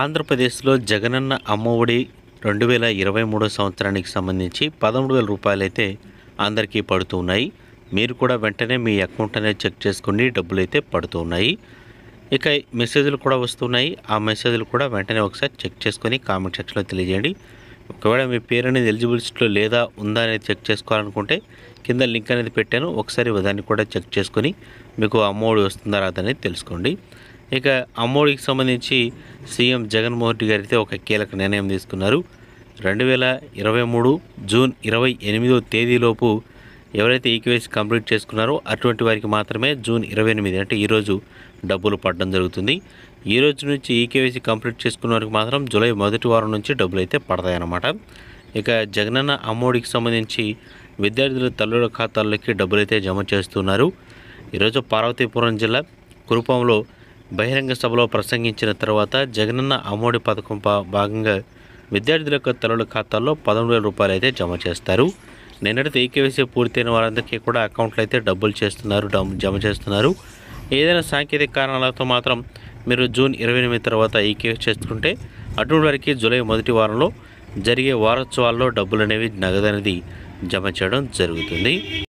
ఆంధ్రప్రదేశ్లో జగనన్న అమ్మఒడి రెండు వేల ఇరవై మూడో సంవత్సరానికి సంబంధించి పదమూడు వేల రూపాయలైతే అందరికీ పడుతూ ఉన్నాయి మీరు కూడా వెంటనే మీ అకౌంట్ అనేది చెక్ చేసుకుని డబ్బులు అయితే పడుతున్నాయి ఇక మెసేజ్లు కూడా వస్తున్నాయి ఆ మెసేజ్లు కూడా వెంటనే ఒకసారి చెక్ చేసుకొని కామెంట్ సెక్షన్లో తెలియజేయండి ఒకవేళ మీ పేరు అనేది ఎలిజిబిలిటీలో లేదా ఉందా అనేది చెక్ చేసుకోవాలనుకుంటే కింద లింక్ అనేది పెట్టాను ఒకసారి దాన్ని కూడా చెక్ చేసుకొని మీకు అమ్మఒడి వస్తుందా రాదనేది తెలుసుకోండి ఇక అమ్మఒడికి సంబంధించి సీఎం జగన్మోహన్ రెడ్డి గారైతే ఒక కీలక నిర్ణయం తీసుకున్నారు రెండు వేల ఇరవై మూడు జూన్ ఇరవై ఎనిమిదో తేదీలోపు ఎవరైతే ఈక్వేసి కంప్లీట్ చేసుకున్నారో అటువంటి వారికి మాత్రమే జూన్ ఇరవై ఎనిమిది అంటే ఈరోజు డబ్బులు పడడం జరుగుతుంది ఈ రోజు నుంచి ఈకేవైసీ కంప్లీట్ చేసుకున్న వారికి మాత్రం జూలై మొదటి వారం నుంచి డబ్బులు అయితే పడతాయన్నమాట ఇక జగనన్న అమ్మఒడికి సంబంధించి విద్యార్థుల తల్లుల ఖాతాల్లోకి డబ్బులైతే జమ చేస్తున్నారు ఈరోజు పార్వతీపురం జిల్లా కురుపంలో బహిరంగ సభలో ప్రసంగించిన తర్వాత జగనన్న అమ్మోడి పథకం భాగంగా విద్యార్థుల యొక్క తల్లుల ఖాతాల్లో పదమూడు వేల రూపాయలు అయితే జమ చేస్తారు నిన్నటితో ఈకేవీసీ పూర్తయిన వారందరికీ కూడా అకౌంట్లు అయితే డబ్బులు చేస్తున్నారు జమ చేస్తున్నారు ఏదైనా సాంకేతిక కారణాలతో మాత్రం మీరు జూన్ ఇరవై ఎనిమిది తర్వాత ఈకేవీసీ చేసుకుంటే అటువంటి వారికి జూలై మొదటి వారంలో జరిగే వారోత్సవాల్లో డబ్బులు అనేవి నగదు అనేది జమ చేయడం జరుగుతుంది